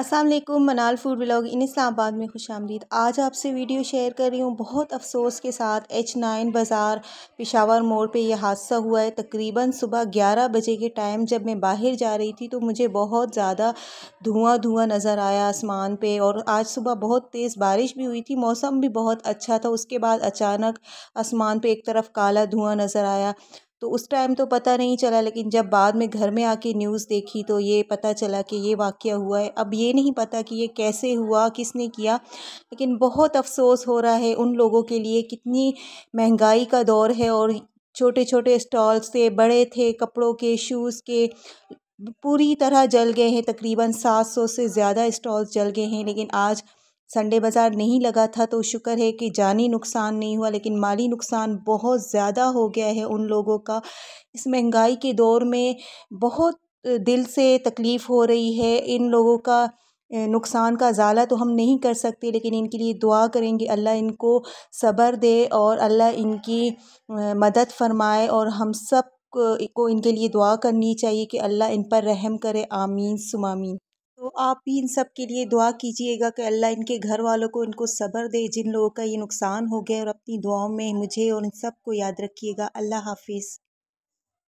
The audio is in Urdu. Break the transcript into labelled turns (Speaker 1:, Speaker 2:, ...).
Speaker 1: السلام علیکم منال فوڈ بلاگ اسلام آباد میں خوش آمدید آج آپ سے ویڈیو شیئر کر رہی ہوں بہت افسوس کے ساتھ ایچ نائن بازار پشاور موڑ پہ یہ حادثہ ہوا ہے تقریباً صبح گیارہ بجے کے ٹائم جب میں باہر جا رہی تھی تو مجھے بہت زیادہ دھواں دھواں نظر آیا آسمان پہ اور آج صبح بہت تیز بارش بھی ہوئی تھی موسم بھی بہت اچھا تھا اس کے بعد اچانک آسمان پہ ایک طرف کالا دھواں نظر آیا تو اس ٹائم تو پتہ نہیں چلا لیکن جب بعد میں گھر میں آ کے نیوز دیکھی تو یہ پتہ چلا کہ یہ واقعہ ہوا ہے اب یہ نہیں پتہ کہ یہ کیسے ہوا کس نے کیا لیکن بہت افسوس ہو رہا ہے ان لوگوں کے لیے کتنی مہنگائی کا دور ہے اور چھوٹے چھوٹے اسٹالس تھے بڑے تھے کپڑوں کے شوز کے پوری طرح جل گئے ہیں تقریباً سات سو سے زیادہ اسٹالس جل گئے ہیں لیکن آج سنڈے بازار نہیں لگا تھا تو شکر ہے کہ جانی نقصان نہیں ہوا لیکن مالی نقصان بہت زیادہ ہو گیا ہے ان لوگوں کا اس مہنگائی کے دور میں بہت دل سے تکلیف ہو رہی ہے ان لوگوں کا نقصان کا ازالہ تو ہم نہیں کر سکتے لیکن ان کے لیے دعا کریں گے اللہ ان کو صبر دے اور اللہ ان کی مدد فرمائے اور ہم سب کو ان کے لیے دعا کرنی چاہیے کہ اللہ ان پر رحم کرے آمین سمامین آپ بھی ان سب کے لیے دعا کیجیے گا کہ اللہ ان کے گھر والوں کو ان کو صبر دے جن لوگوں کا یہ نقصان ہو گیا اور اپنی دعاؤں میں مجھے اور ان سب کو یاد رکھیے گا اللہ حافظ